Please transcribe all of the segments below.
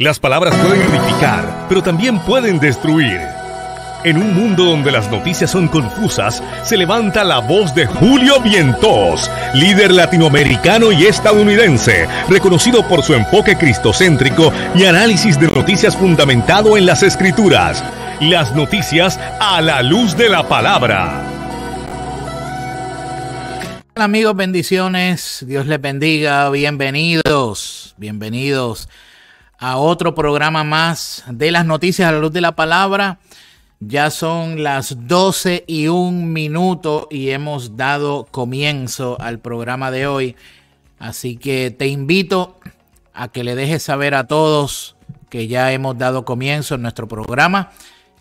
Las palabras pueden edificar, pero también pueden destruir. En un mundo donde las noticias son confusas, se levanta la voz de Julio Vientos, líder latinoamericano y estadounidense, reconocido por su enfoque cristocéntrico y análisis de noticias fundamentado en las escrituras. Las noticias a la luz de la palabra. Amigos, bendiciones. Dios les bendiga. Bienvenidos. Bienvenidos a otro programa más de las noticias a la luz de la palabra. Ya son las 12 y un minuto y hemos dado comienzo al programa de hoy. Así que te invito a que le dejes saber a todos que ya hemos dado comienzo en nuestro programa,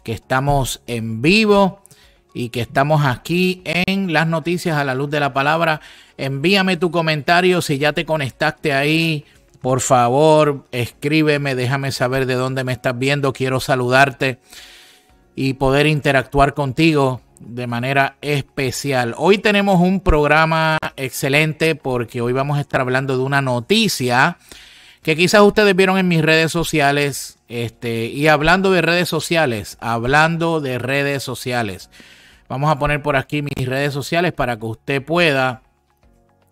que estamos en vivo y que estamos aquí en las noticias a la luz de la palabra. Envíame tu comentario si ya te conectaste ahí por favor, escríbeme, déjame saber de dónde me estás viendo. Quiero saludarte y poder interactuar contigo de manera especial. Hoy tenemos un programa excelente porque hoy vamos a estar hablando de una noticia que quizás ustedes vieron en mis redes sociales. Este, y hablando de redes sociales, hablando de redes sociales. Vamos a poner por aquí mis redes sociales para que usted pueda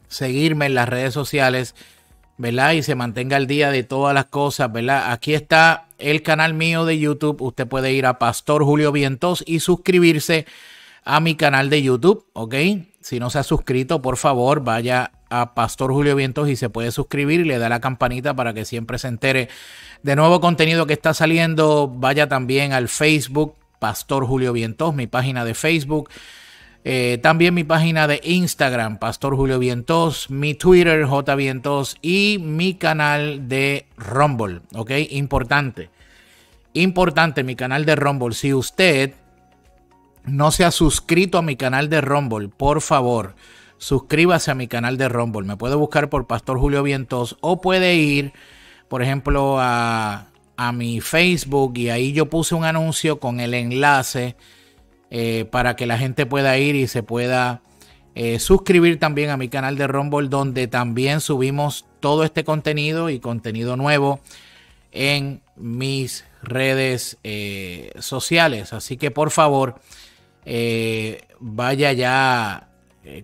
seguirme en las redes sociales ¿verdad? Y se mantenga al día de todas las cosas, ¿verdad? Aquí está el canal mío de YouTube. Usted puede ir a Pastor Julio Vientos y suscribirse a mi canal de YouTube, ¿ok? Si no se ha suscrito, por favor, vaya a Pastor Julio Vientos y se puede suscribir y le da la campanita para que siempre se entere de nuevo contenido que está saliendo. Vaya también al Facebook, Pastor Julio Vientos, mi página de Facebook. Eh, también mi página de Instagram, Pastor Julio Vientos, mi Twitter, J Vientos, y mi canal de Rumble. ¿Ok? Importante. Importante, mi canal de Rumble. Si usted no se ha suscrito a mi canal de Rumble, por favor, suscríbase a mi canal de Rumble. Me puede buscar por Pastor Julio Vientos o puede ir, por ejemplo, a, a mi Facebook y ahí yo puse un anuncio con el enlace eh, para que la gente pueda ir y se pueda eh, suscribir también a mi canal de Rumble, donde también subimos todo este contenido y contenido nuevo en mis redes eh, sociales. Así que por favor, vaya ya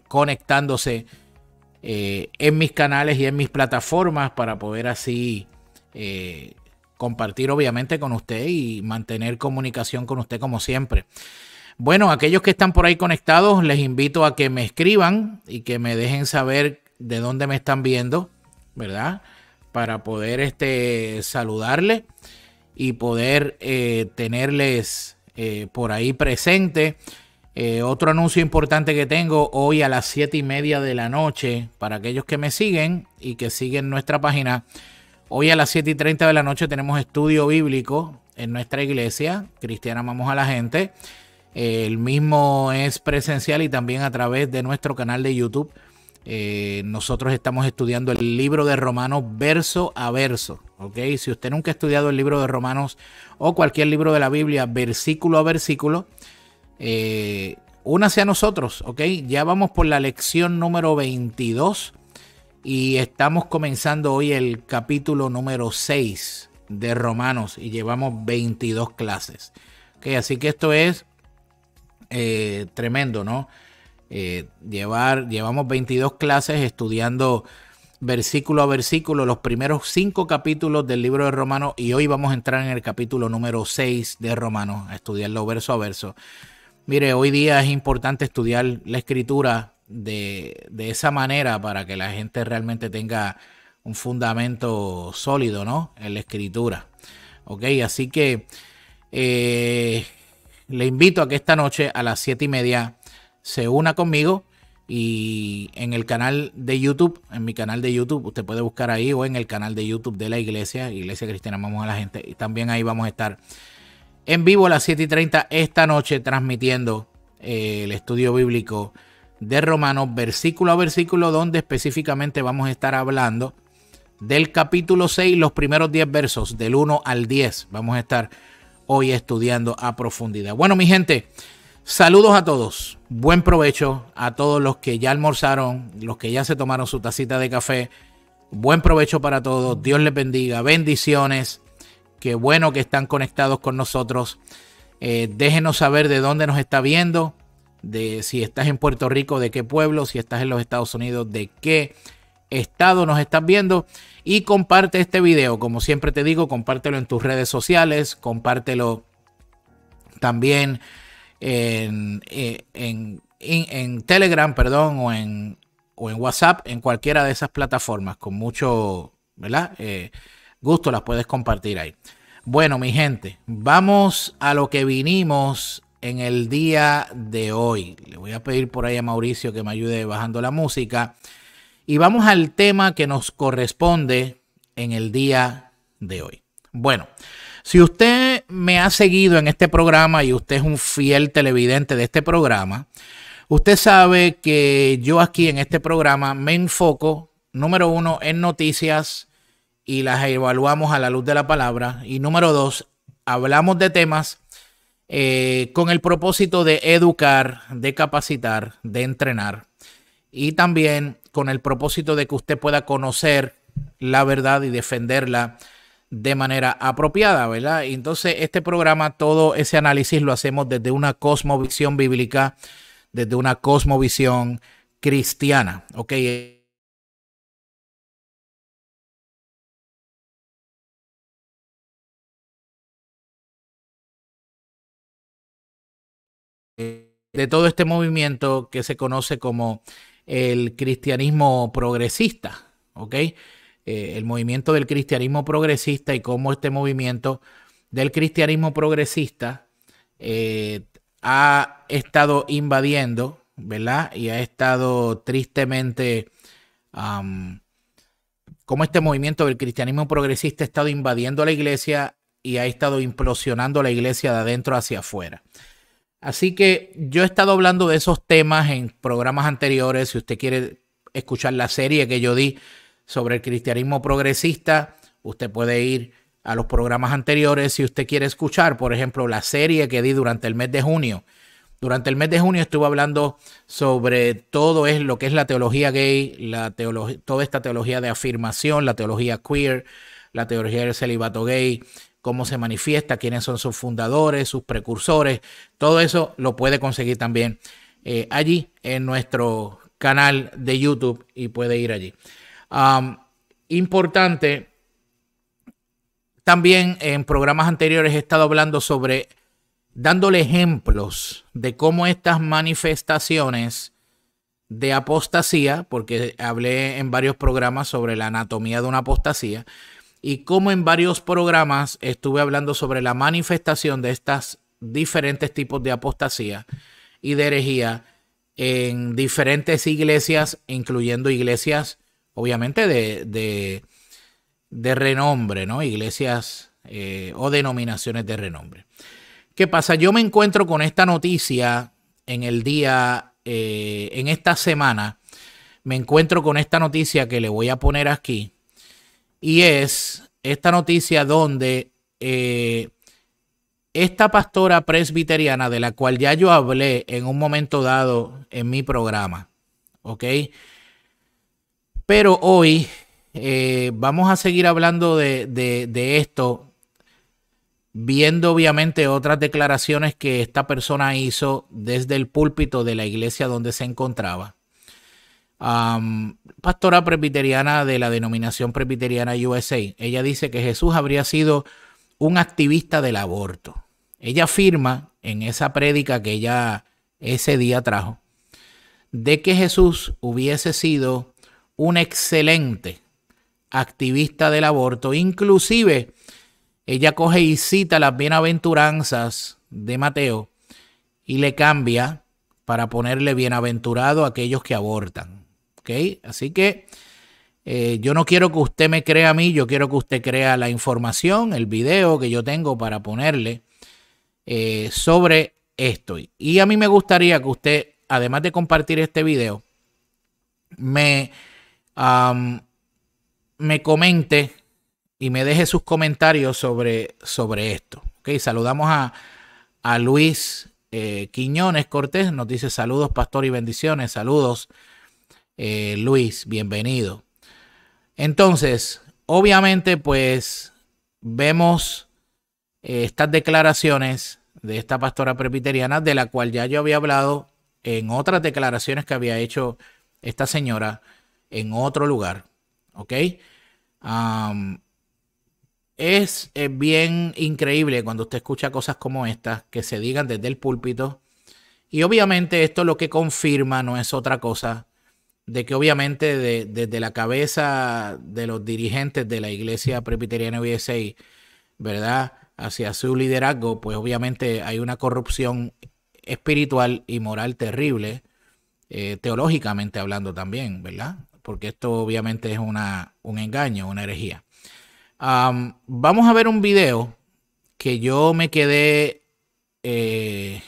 conectándose en mis canales y en mis plataformas para poder así compartir obviamente con usted y mantener comunicación con usted como siempre. Bueno, aquellos que están por ahí conectados, les invito a que me escriban y que me dejen saber de dónde me están viendo, ¿verdad? Para poder este, saludarles y poder eh, tenerles eh, por ahí presente. Eh, otro anuncio importante que tengo hoy a las 7 y media de la noche, para aquellos que me siguen y que siguen nuestra página, hoy a las 7 y 30 de la noche tenemos estudio bíblico en nuestra iglesia, Cristiana Amamos a la Gente el mismo es presencial y también a través de nuestro canal de YouTube. Eh, nosotros estamos estudiando el libro de Romanos verso a verso. ¿ok? Si usted nunca ha estudiado el libro de Romanos o cualquier libro de la Biblia, versículo a versículo, eh, únase a nosotros. ¿ok? Ya vamos por la lección número 22 y estamos comenzando hoy el capítulo número 6 de Romanos y llevamos 22 clases. Así que esto es eh, tremendo, ¿no? Eh, llevar, llevamos 22 clases estudiando versículo a versículo los primeros cinco capítulos del libro de Romanos y hoy vamos a entrar en el capítulo número 6 de Romanos, a estudiarlo verso a verso. Mire, hoy día es importante estudiar la escritura de, de esa manera para que la gente realmente tenga un fundamento sólido, ¿no? En la escritura. Ok, así que eh, le invito a que esta noche a las 7 y media se una conmigo y en el canal de YouTube, en mi canal de YouTube, usted puede buscar ahí o en el canal de YouTube de la iglesia, Iglesia Cristiana Vamos a la Gente, y también ahí vamos a estar en vivo a las 7 y 30 esta noche transmitiendo eh, el estudio bíblico de Romanos, versículo a versículo, donde específicamente vamos a estar hablando del capítulo 6, los primeros 10 versos, del 1 al 10. Vamos a estar hoy estudiando a profundidad. Bueno, mi gente, saludos a todos. Buen provecho a todos los que ya almorzaron, los que ya se tomaron su tacita de café. Buen provecho para todos. Dios les bendiga. Bendiciones. Qué bueno que están conectados con nosotros. Eh, déjenos saber de dónde nos está viendo, de si estás en Puerto Rico, de qué pueblo, si estás en los Estados Unidos, de qué estado nos estás viendo y comparte este video. Como siempre te digo, compártelo en tus redes sociales, compártelo también en, eh, Telegram, perdón, o en, WhatsApp, en cualquiera de esas plataformas. Con mucho ¿verdad? Eh, gusto las puedes compartir ahí. Bueno, mi gente, vamos a lo que vinimos en el día de hoy. Le voy a pedir por ahí a Mauricio que me ayude bajando la música. Y vamos al tema que nos corresponde en el día de hoy. Bueno, si usted me ha seguido en este programa y usted es un fiel televidente de este programa, usted sabe que yo aquí en este programa me enfoco, número uno, en noticias y las evaluamos a la luz de la palabra. Y número dos, hablamos de temas eh, con el propósito de educar, de capacitar, de entrenar y también con el propósito de que usted pueda conocer la verdad y defenderla de manera apropiada, ¿verdad? Y entonces, este programa, todo ese análisis lo hacemos desde una cosmovisión bíblica, desde una cosmovisión cristiana, ¿ok? Eh, de todo este movimiento que se conoce como el cristianismo progresista, ¿ok? Eh, el movimiento del cristianismo progresista y cómo este movimiento del cristianismo progresista eh, ha estado invadiendo, ¿verdad? Y ha estado tristemente, como este movimiento del cristianismo progresista ha estado invadiendo la iglesia y ha estado implosionando la iglesia de adentro hacia afuera. Así que yo he estado hablando de esos temas en programas anteriores. Si usted quiere escuchar la serie que yo di sobre el cristianismo progresista, usted puede ir a los programas anteriores. Si usted quiere escuchar, por ejemplo, la serie que di durante el mes de junio. Durante el mes de junio estuve hablando sobre todo es lo que es la teología gay, la teología, toda esta teología de afirmación, la teología queer, la teología del celibato gay, cómo se manifiesta, quiénes son sus fundadores, sus precursores, todo eso lo puede conseguir también eh, allí en nuestro canal de YouTube y puede ir allí. importante, también en programas anteriores he estado hablando sobre dándole ejemplos de cómo estas manifestaciones de apostasía, porque hablé en varios programas sobre la anatomía de una apostasía, y como en varios programas estuve hablando sobre la manifestación de estas diferentes tipos de apostasía y de herejía en diferentes iglesias, incluyendo iglesias, obviamente, de, de, renombre, ¿no? Iglesias eh, o denominaciones de renombre. ¿Qué pasa? Yo me encuentro con esta noticia en el día, eh, en esta semana, me encuentro con esta noticia que le voy a poner aquí y es esta noticia donde eh, esta pastora presbiteriana, de la cual ya yo hablé en un momento dado en mi programa, ¿ok? Pero hoy eh, vamos a seguir hablando de esto, viendo obviamente otras declaraciones que esta persona hizo desde el púlpito de la iglesia donde se encontraba pastora presbiteriana de la denominación presbiteriana USA. Ella dice que Jesús habría sido un activista del aborto. Ella afirma en esa prédica que ella ese día trajo, de que Jesús hubiese sido un excelente activista del aborto. Inclusive, ella coge y cita las bienaventuranzas de Mateo y le cambia para ponerle bienaventurado a aquellos que abortan. ¿ok? Así que eh, yo no quiero que usted me crea a mí, yo quiero que usted crea la información, el video que yo tengo para ponerle eh, sobre esto. Y a mí me gustaría que usted, además de compartir este video, me, me comente y me deje sus comentarios sobre, sobre esto. Ok, saludamos a, Luis eh, Quiñones Cortés, nos dice saludos, pastor y bendiciones, saludos. Eh, Luis, bienvenido. Entonces, obviamente, pues vemos eh, estas declaraciones de esta pastora presbiteriana, de la cual ya yo había hablado en otras declaraciones que había hecho esta señora en otro lugar. ¿Ok? es, es, bien increíble cuando usted escucha cosas como estas que se digan desde el púlpito. Y obviamente esto lo que confirma no es otra cosa de que obviamente desde la cabeza de los dirigentes de la iglesia presbiteriana USA, ¿verdad? Hacia su liderazgo, pues obviamente hay una corrupción espiritual y moral terrible, eh, teológicamente hablando también, ¿verdad? Porque esto obviamente es una, un engaño, una herejía. vamos a ver un video que yo me quedé eh,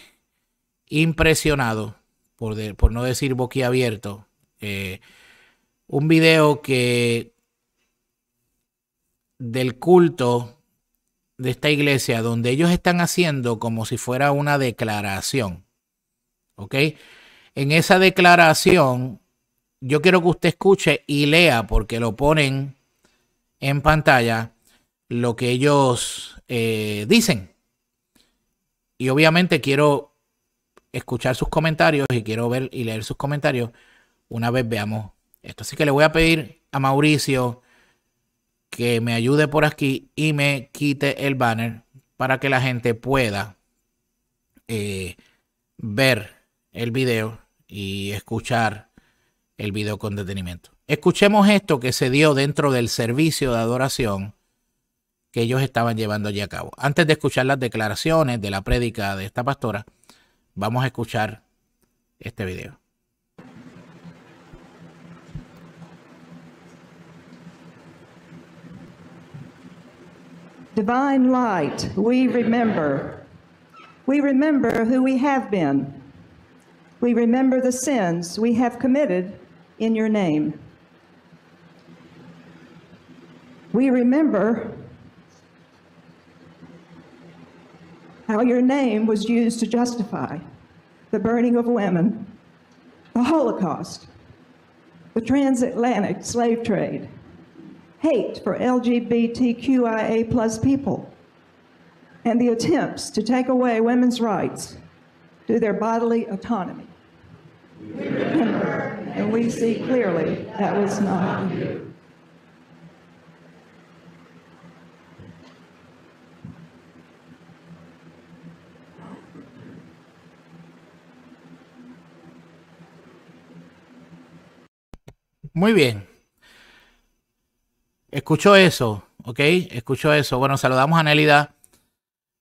impresionado, por, por no decir boquiabierto, eh, un video que del culto de esta iglesia donde ellos están haciendo como si fuera una declaración. ¿Ok? En esa declaración, yo quiero que usted escuche y lea, porque lo ponen en pantalla, lo que ellos eh, dicen. Y obviamente quiero escuchar sus comentarios y quiero ver y leer sus comentarios una vez veamos esto. Así que le voy a pedir a Mauricio que me ayude por aquí y me quite el banner para que la gente pueda eh, ver el video y escuchar el video con detenimiento. Escuchemos esto que se dio dentro del servicio de adoración que ellos estaban llevando allí a cabo. Antes de escuchar las declaraciones de la prédica de esta pastora, vamos a escuchar este video. Divine light, we remember. We remember who we have been. We remember the sins we have committed in your name. We remember how your name was used to justify the burning of women, the Holocaust, the transatlantic slave trade, hate for LGBTQIA plus people and the attempts to take away women's rights to their bodily autonomy. Remember, and we see clearly that was not Muy bien. Escucho eso, ¿ok? Escucho eso. Bueno, saludamos a Nélida,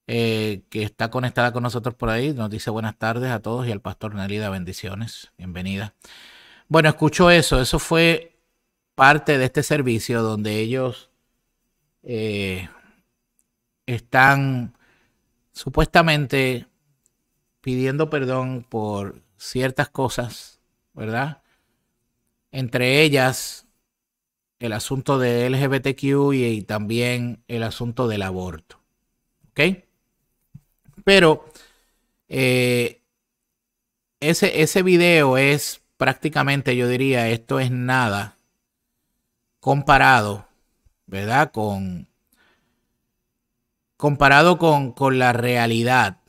eh, que está conectada con nosotros por ahí. Nos dice buenas tardes a todos y al pastor Nélida, bendiciones, bienvenida. Bueno, escucho eso. Eso fue parte de este servicio donde ellos eh, están supuestamente pidiendo perdón por ciertas cosas, ¿verdad? Entre ellas, el asunto de LGBTQ y, también el asunto del aborto. ¿Ok? Pero eh, ese, ese video es prácticamente, yo diría, esto es nada comparado, ¿verdad? Con, comparado con, con la realidad,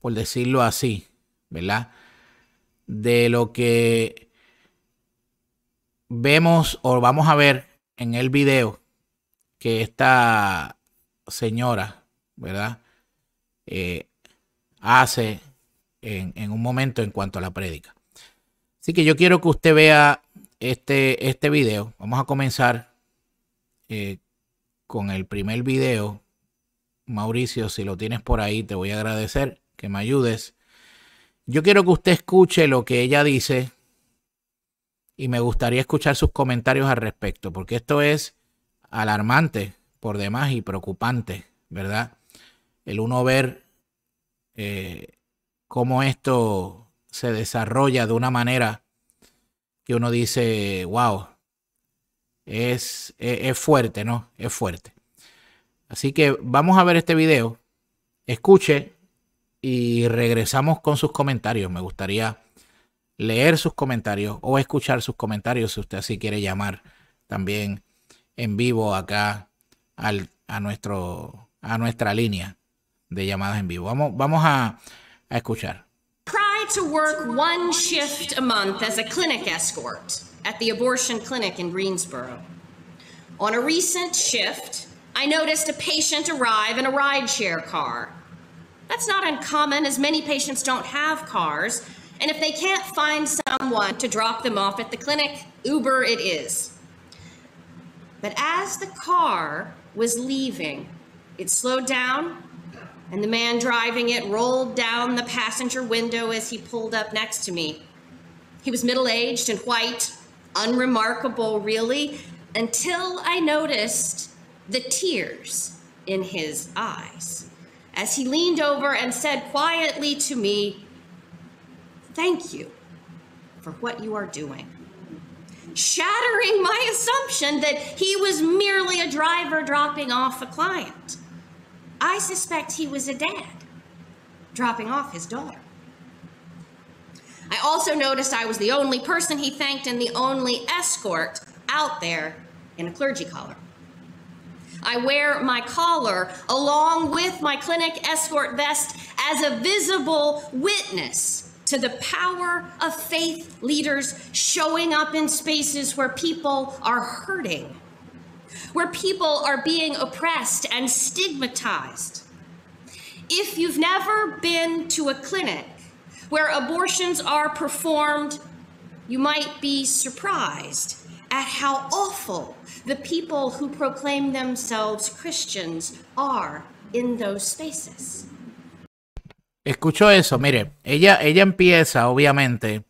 por decirlo así, ¿verdad? De lo que vemos o vamos a ver en el video que esta señora, ¿verdad? Eh, hace en, un momento en cuanto a la prédica. Así que yo quiero que usted vea este, este video. Vamos a comenzar eh, con el primer video. Mauricio, si lo tienes por ahí, te voy a agradecer que me ayudes. Yo quiero que usted escuche lo que ella dice y me gustaría escuchar sus comentarios al respecto, porque esto es alarmante por demás y preocupante, ¿verdad? El uno ver eh, cómo esto se desarrolla de una manera que uno dice, wow, es, es fuerte, ¿no? Es fuerte. Así que vamos a ver este video, escuche y regresamos con sus comentarios. Me gustaría leer sus comentarios o escuchar sus comentarios si usted así quiere llamar también en vivo acá al, a, nuestro, a nuestra línea de llamadas en vivo. Vamos, vamos a, a escuchar. Try to work one shift a month as a clinic escort at the abortion clinic in Greensboro. On a recent shift, I noticed a patient arrive in a rideshare car. That's not uncommon, as many patients don't have cars, And if they can't find someone to drop them off at the clinic, Uber it is. But as the car was leaving, it slowed down, and the man driving it rolled down the passenger window as he pulled up next to me. He was middle aged and white, unremarkable, really, until I noticed the tears in his eyes as he leaned over and said quietly to me, Thank you for what you are doing. Shattering my assumption that he was merely a driver dropping off a client. I suspect he was a dad dropping off his daughter. I also noticed I was the only person he thanked and the only escort out there in a clergy collar. I wear my collar along with my clinic escort vest as a visible witness to the power of faith leaders showing up in spaces where people are hurting, where people are being oppressed and stigmatized. If you've never been to a clinic where abortions are performed, you might be surprised at how awful the people who proclaim themselves Christians are in those spaces. Escucho eso, mire, ella, ella empieza, obviamente,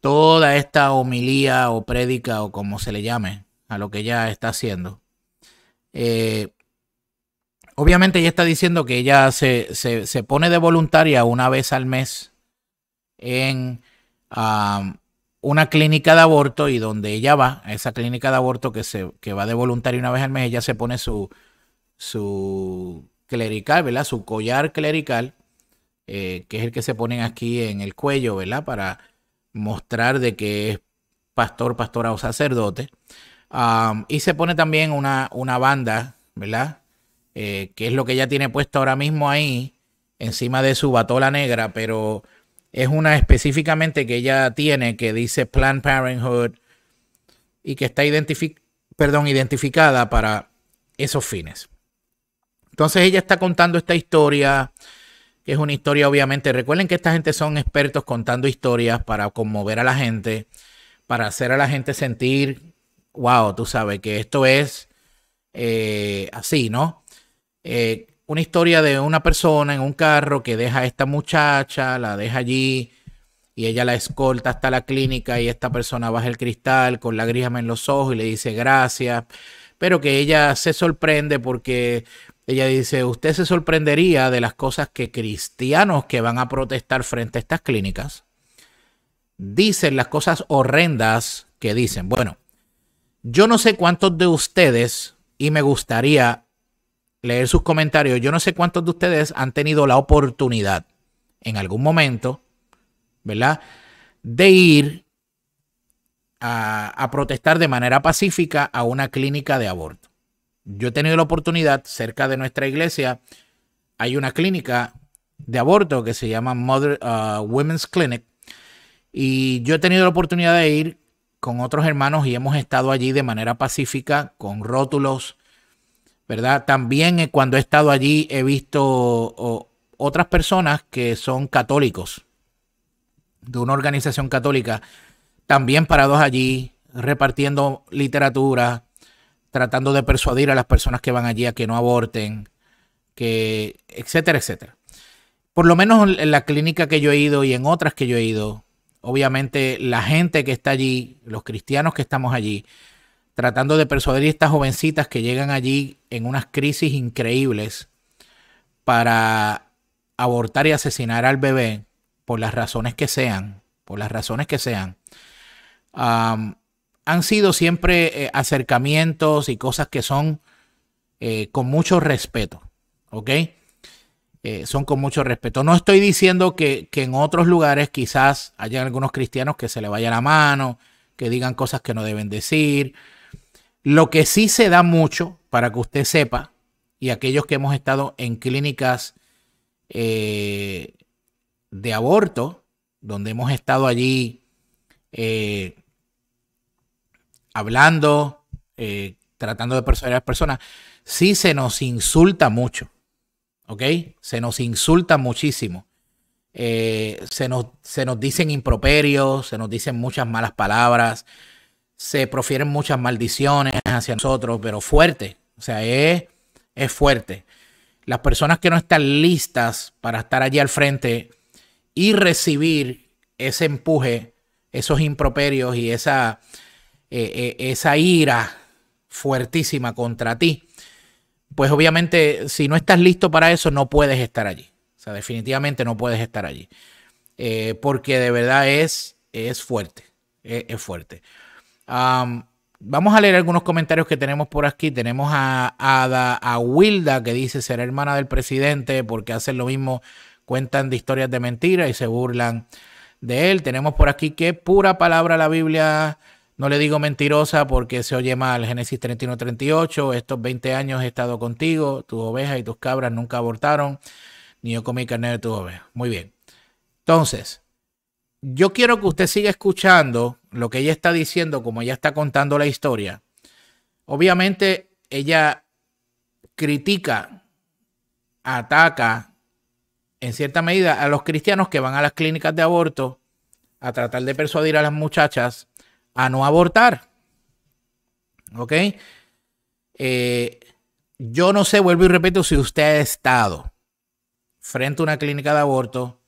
toda esta homilía o prédica o como se le llame a lo que ella está haciendo. Eh, obviamente ella está diciendo que ella se, pone de voluntaria una vez al mes en una clínica de aborto y donde ella va, a esa clínica de aborto que, se, que va de voluntaria una vez al mes, ella se pone su, su clerical, ¿verdad? Su collar clerical, eh, que es el que se ponen aquí en el cuello, ¿verdad? Para mostrar de que es pastor, pastora o sacerdote. y se pone también una, una banda, ¿verdad? Eh, que es lo que ella tiene puesto ahora mismo ahí, encima de su batola negra, pero es una específicamente que ella tiene que dice Planned Parenthood y que está identificada para esos fines. Entonces ella está contando esta historia, que es una historia obviamente, recuerden que esta gente son expertos contando historias para conmover a la gente, para hacer a la gente sentir, wow, tú sabes que esto es eh, así, ¿no? Eh, una historia de una persona en un carro que deja a esta muchacha, la deja allí y ella la escolta hasta la clínica y esta persona baja el cristal con lágrimas en los ojos y le dice gracias, pero que ella se sorprende porque ella dice, usted se sorprendería de las cosas que cristianos que van a protestar frente a estas clínicas dicen, las cosas horrendas que dicen. Bueno, yo no sé cuántos de ustedes, y me gustaría leer sus comentarios, yo no sé cuántos de ustedes han tenido la oportunidad en algún momento, ¿verdad? De ir a, a protestar de manera pacífica a una clínica de aborto. Yo he tenido la oportunidad, cerca de nuestra iglesia, hay una clínica de aborto que se llama Mother uh, Women's Clinic. Y yo he tenido la oportunidad de ir con otros hermanos y hemos estado allí de manera pacífica, con rótulos, ¿verdad? También eh, cuando he estado allí he visto otras personas que son católicos, de una organización católica, también parados allí, repartiendo literatura, tratando de persuadir a las personas que van allí a que no aborten, que, etcétera, etcétera. Por lo menos en la clínica que yo he ido y en otras que yo he ido, obviamente la gente que está allí, los cristianos que estamos allí, tratando de persuadir a estas jovencitas que llegan allí en unas crisis increíbles para abortar y asesinar al bebé por las razones que sean, por las razones que sean han sido siempre eh, acercamientos y cosas que son eh, con mucho respeto, ¿ok? Eh, son con mucho respeto. No estoy diciendo que, en otros lugares quizás haya algunos cristianos que se le vaya la mano, que digan cosas que no deben decir. Lo que sí se da mucho, para que usted sepa, y aquellos que hemos estado en clínicas de aborto, donde hemos estado allí hablando, eh, tratando de persuadir a las personas, sí se nos insulta mucho. ¿Ok? Se nos insulta muchísimo. Eh, se, nos, dicen improperios, se nos dicen muchas malas palabras, se profieren muchas maldiciones hacia nosotros, pero fuerte. O sea, es, es fuerte. Las personas que no están listas para estar allí al frente y recibir ese empuje, esos improperios y esa, eh, eh, esa ira fuertísima contra ti, pues obviamente si no estás listo para eso, no puedes estar allí. O sea, definitivamente no puedes estar allí. Eh, porque de verdad es, es fuerte, es, fuerte. vamos a leer algunos comentarios que tenemos por aquí. Tenemos a, a, a Wilda que dice, ser hermana del presidente porque hacen lo mismo, cuentan de historias de mentira y se burlan de él. Tenemos por aquí que pura palabra la Biblia no le digo mentirosa porque se oye mal. Génesis 31-38, estos 20 años he estado contigo, tus ovejas y tus cabras nunca abortaron, ni yo comí carne de tus ovejas. Muy bien. Entonces, yo quiero que usted siga escuchando lo que ella está diciendo, como ella está contando la historia. Obviamente, ella critica, ataca, en cierta medida, a los cristianos que van a las clínicas de aborto a tratar de persuadir a las muchachas a no abortar. ¿Ok? Eh, yo no sé, vuelvo y repito, si usted ha estado frente a una clínica de aborto,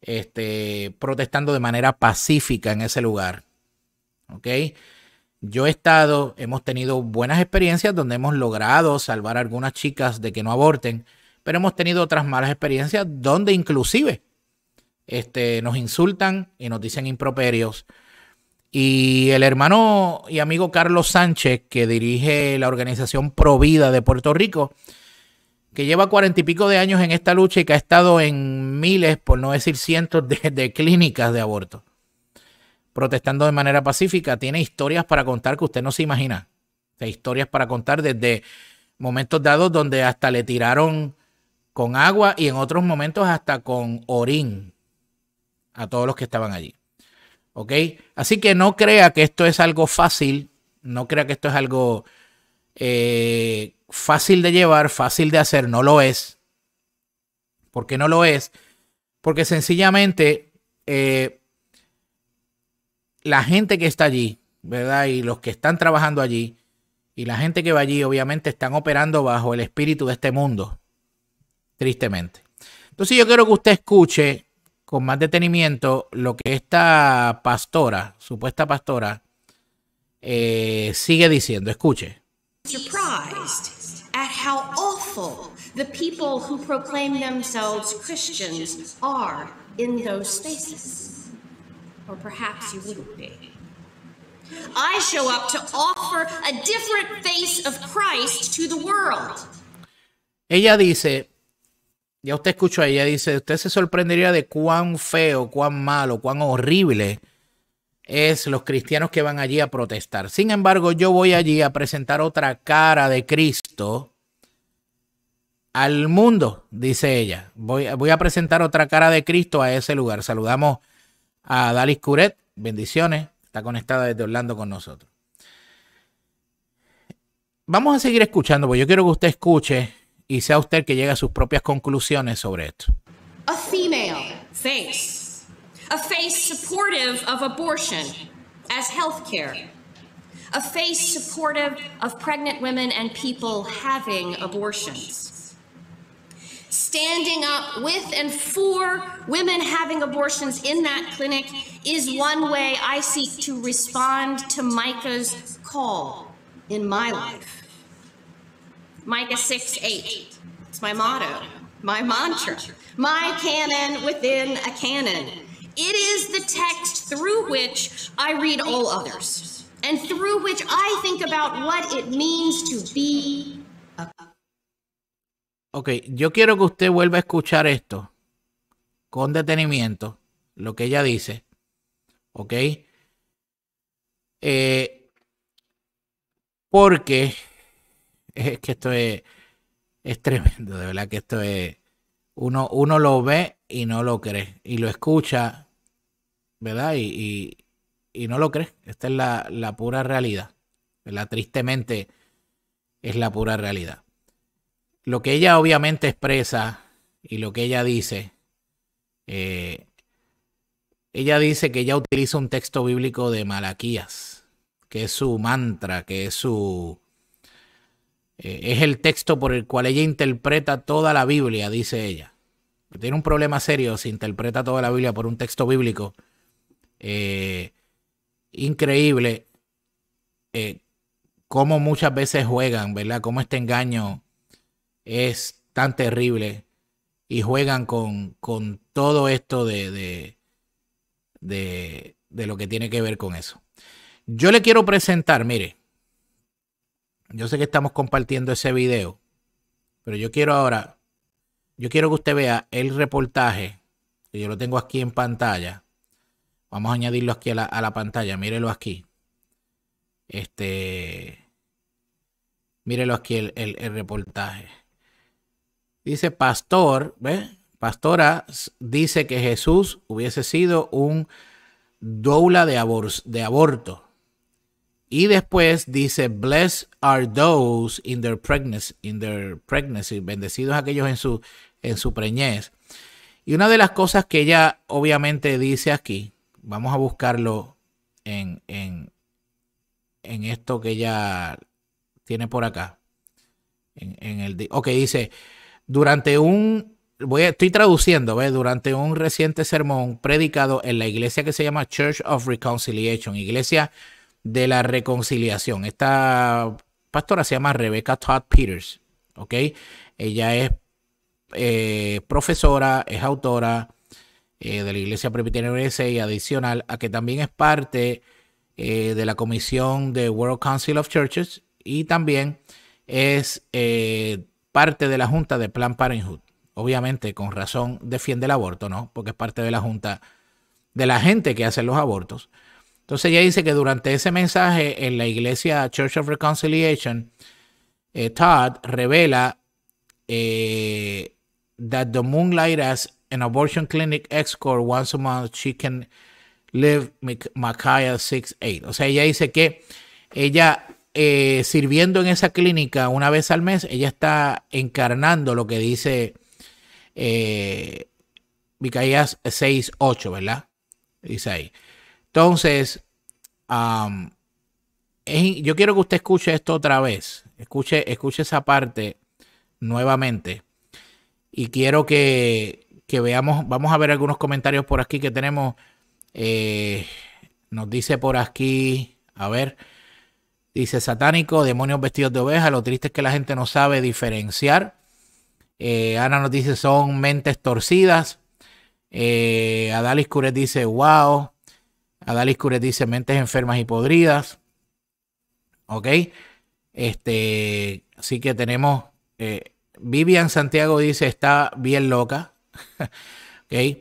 este, protestando de manera pacífica en ese lugar. ¿Ok? Yo he estado, hemos tenido buenas experiencias donde hemos logrado salvar a algunas chicas de que no aborten, pero hemos tenido otras malas experiencias donde inclusive este, nos insultan y nos dicen improperios y el hermano y amigo Carlos Sánchez, que dirige la organización Provida de Puerto Rico, que lleva cuarenta y pico de años en esta lucha y que ha estado en miles, por no decir cientos, de, clínicas de aborto, protestando de manera pacífica, tiene historias para contar que usted no se imagina. Hay historias para contar desde momentos dados donde hasta le tiraron con agua y en otros momentos hasta con orín a todos los que estaban allí. ¿Ok? Así que no crea que esto es algo fácil, no crea que esto es algo eh, fácil de llevar, fácil de hacer, no lo es. ¿Por qué no lo es? Porque sencillamente eh, la gente que está allí, ¿verdad? Y los que están trabajando allí, y la gente que va allí, obviamente están operando bajo el espíritu de este mundo, tristemente. Entonces yo quiero que usted escuche con más detenimiento lo que esta pastora, supuesta pastora, eh, sigue diciendo. Escuche. Surprised at how awful the people who proclaim themselves Christians are in those spaces. Or perhaps you wouldn't be. I show up to offer a different face of Christ to the world. Ella dice, ya usted escuchó, ella dice, usted se sorprendería de cuán feo, cuán malo, cuán horrible es los cristianos que van allí a protestar. Sin embargo, yo voy allí a presentar otra cara de Cristo al mundo, dice ella. Voy, voy a presentar otra cara de Cristo a ese lugar. Saludamos a Dalis Curet, bendiciones, está conectada desde Orlando con nosotros. Vamos a seguir escuchando, pues yo quiero que usted escuche y sea usted que llegue a sus propias conclusiones sobre esto. A female face. A face supportive of abortion as health care. A face supportive of pregnant women and people having abortions. Standing up with and for women having abortions in that clinic is one way I seek to respond to Micah's call in my life. Micah 6 8. It's my motto, my mantra, my canon within a canon. It is the text through which I read all others and through which I think about what it means to be a... Ok, yo quiero que usted vuelva a escuchar esto con detenimiento, lo que ella dice. Ok. Eh, porque Es que esto es, tremendo, de verdad que esto es... Uno, uno lo ve y no lo cree, y lo escucha, ¿verdad? Y, y, no lo cree. Esta es la, la pura realidad, ¿verdad? Tristemente es la pura realidad. Lo que ella obviamente expresa y lo que ella dice, eh, ella dice que ella utiliza un texto bíblico de Malaquías, que es su mantra, que es su, eh, es el texto por el cual ella interpreta toda la Biblia, dice ella. Tiene un problema serio si interpreta toda la Biblia por un texto bíblico eh, increíble. Eh, cómo muchas veces juegan, ¿verdad? Cómo este engaño es tan terrible y juegan con, con todo esto de, de, de lo que tiene que ver con eso. Yo le quiero presentar, mire, yo sé que estamos compartiendo ese video, pero yo quiero ahora, yo quiero que usted vea el reportaje, que yo lo tengo aquí en pantalla. Vamos a añadirlo aquí a la, pantalla, mírelo aquí. Este, mírelo aquí el, reportaje. Dice pastor, ¿ves? Pastora dice que Jesús hubiese sido un doula de aborto. Y después dice, blessed are those in their pregnancy, in their pregnancy, bendecidos aquellos en su, en su preñez. Y una de las cosas que ella obviamente dice aquí, vamos a buscarlo en, esto que ella tiene por acá. En, el, ok, dice, durante un, voy, estoy traduciendo, ¿ves? durante un reciente sermón predicado en la iglesia que se llama Church of Reconciliation, iglesia de la reconciliación. Esta pastora se llama Rebecca Todd Peters, ¿ok? Ella es eh, profesora, es autora eh, de la Iglesia Presbiteriana y adicional a que también es parte eh, de la comisión de World Council of Churches y también es parte de la Junta de Plan Parenthood. Obviamente, con razón, defiende el aborto, ¿no? Porque es parte de la Junta de la gente que hace los abortos. Entonces ella dice que durante ese mensaje en la iglesia Church of Reconciliation, eh, Todd revela eh, that the moonlight as an abortion clinic escort once a month she can live Micaiah 6.8. O sea, ella dice que ella eh, sirviendo en esa clínica una vez al mes, ella está encarnando lo que dice eh, 6 6.8, ¿verdad? Dice ahí. Entonces, yo quiero que usted escuche esto otra vez. Escuche, escuche esa parte nuevamente. Y quiero que, veamos, vamos a ver algunos comentarios por aquí que tenemos. Eh, nos dice por aquí, a ver, dice satánico, demonios vestidos de oveja, lo triste es que la gente no sabe diferenciar. Eh, Ana nos dice son mentes torcidas. Eh, Adalis Curet dice wow. Adalis Curet dice mentes enfermas y podridas. Ok. Este, así que tenemos. Eh, Vivian Santiago dice está bien loca. ok.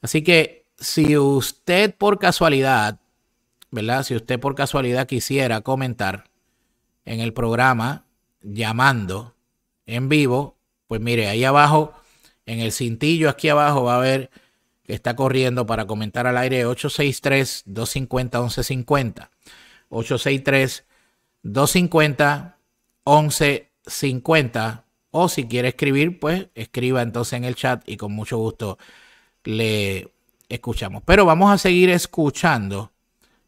Así que si usted por casualidad, ¿verdad? Si usted por casualidad quisiera comentar en el programa llamando en vivo, pues mire, ahí abajo, en el cintillo aquí abajo va a haber está corriendo para comentar al aire 863-250-1150. 863-250-1150. O si quiere escribir, pues escriba entonces en el chat y con mucho gusto le escuchamos. Pero vamos a seguir escuchando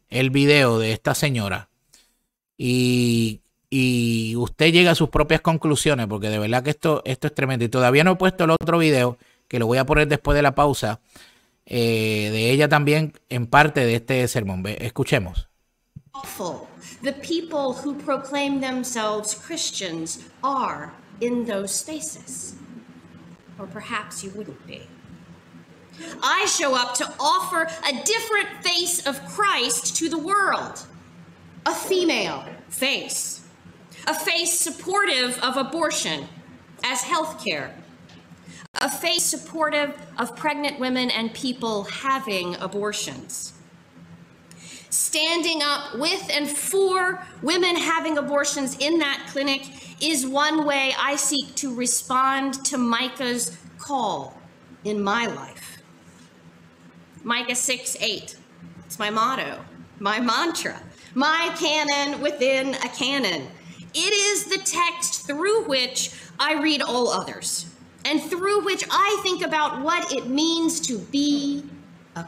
el video de esta señora y, y usted llega a sus propias conclusiones, porque de verdad que esto, esto es tremendo. Y todavía no he puesto el otro video, que lo voy a poner después de la pausa, eh, de ella también en parte de este sermón. Escuchemos. The people who proclaim themselves Christians are in those spaces. Or perhaps you wouldn't be. I show up to offer a different face of Christ to the world a female face, a face supportive of abortion as health care a faith supportive of pregnant women and people having abortions. Standing up with and for women having abortions in that clinic is one way I seek to respond to Micah's call in my life. Micah 6 8, it's my motto, my mantra, my canon within a canon. It is the text through which I read all others. and through which I think about what it means to be a...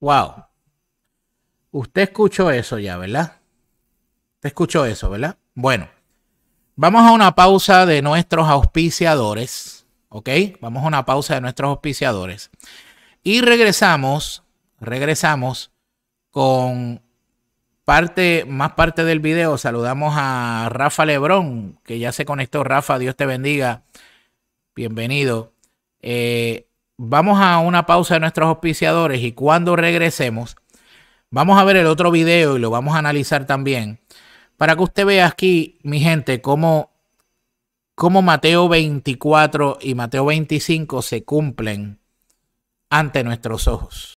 Wow. Usted escuchó eso ya, ¿verdad? Usted escuchó eso, ¿verdad? Bueno, vamos a una pausa de nuestros auspiciadores, ¿ok? Vamos a una pausa de nuestros auspiciadores. Y regresamos, regresamos con parte, más parte del video, saludamos a Rafa Lebrón, que ya se conectó. Rafa, Dios te bendiga. Bienvenido. Eh, vamos a una pausa de nuestros auspiciadores y cuando regresemos, vamos a ver el otro video y lo vamos a analizar también. Para que usted vea aquí, mi gente, cómo, cómo Mateo 24 y Mateo 25 se cumplen ante nuestros ojos.